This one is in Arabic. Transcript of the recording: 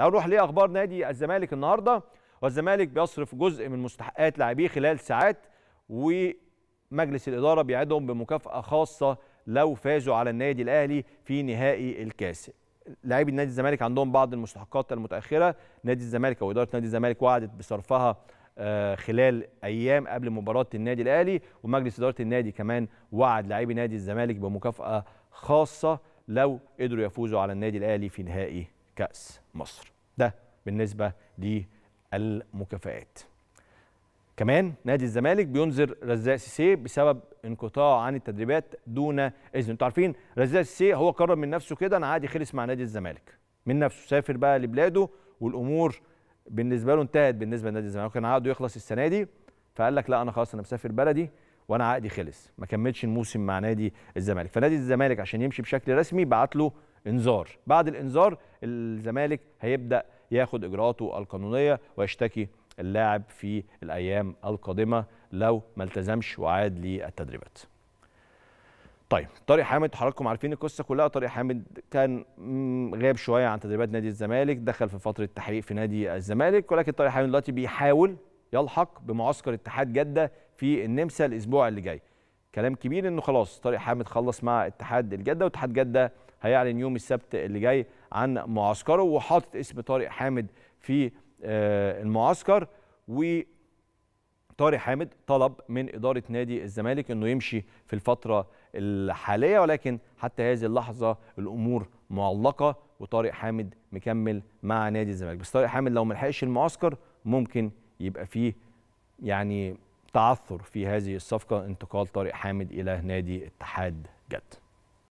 هنروح لاخبار نادي الزمالك النهارده والزمالك بيصرف جزء من مستحقات لاعبيه خلال ساعات ومجلس الاداره بيعدهم بمكافاه خاصه لو فازوا على النادي الاهلي في نهائي الكاس لاعبي نادي الزمالك عندهم بعض المستحقات المتاخره نادي الزمالك او اداره نادي الزمالك وعدت بصرفها آه، خلال ايام قبل مباراه النادي الاهلي ومجلس اداره النادي كمان وعد لاعبي نادي الزمالك بمكافاه خاصه لو قدروا يفوزوا على النادي الاهلي في نهائي كأس مصر ده بالنسبة للمكافآت كمان نادي الزمالك بينذر رزاق سيسي بسبب انقطاع عن التدريبات دون اذن انتوا عارفين رزاق سيسي هو قرر من نفسه كده انا عادي خلص مع نادي الزمالك من نفسه سافر بقى لبلاده والامور بالنسبه له انتهت بالنسبه لنادي الزمالك كان عقده يخلص السنه دي فقال لك لا انا خلاص انا مسافر بلدي وانا عقدي خلص ما كملش الموسم مع نادي الزمالك فنادي الزمالك عشان يمشي بشكل رسمي بعت له انذار بعد الانذار الزمالك هيبدا ياخد اجراءاته القانونيه ويشتكي اللاعب في الايام القادمه لو ما التزمش وعاد للتدريبات طيب طارق حامد حضراتكم عارفين القصه كلها طارق حامد كان غاب شويه عن تدريبات نادي الزمالك دخل في فتره تحقيق في نادي الزمالك ولكن طارق حامد دلوقتي بيحاول يلحق بمعسكر اتحاد جده في النمسا الاسبوع اللي جاي كلام كبير انه خلاص طارق حامد خلص مع اتحاد الجده واتحاد جده هيعلن يوم السبت اللي جاي عن معسكره وحاطط اسم طارق حامد في آه، المعسكر و طارق حامد طلب من اداره نادي الزمالك انه يمشي في الفتره الحاليه ولكن حتى هذه اللحظه الامور معلقه وطارق حامد مكمل مع نادي الزمالك بس طارق حامد لو ما لحقش المعسكر ممكن يبقى فيه يعني تعثر في هذه الصفقة انتقال طارق حامد إلى نادي اتحاد جد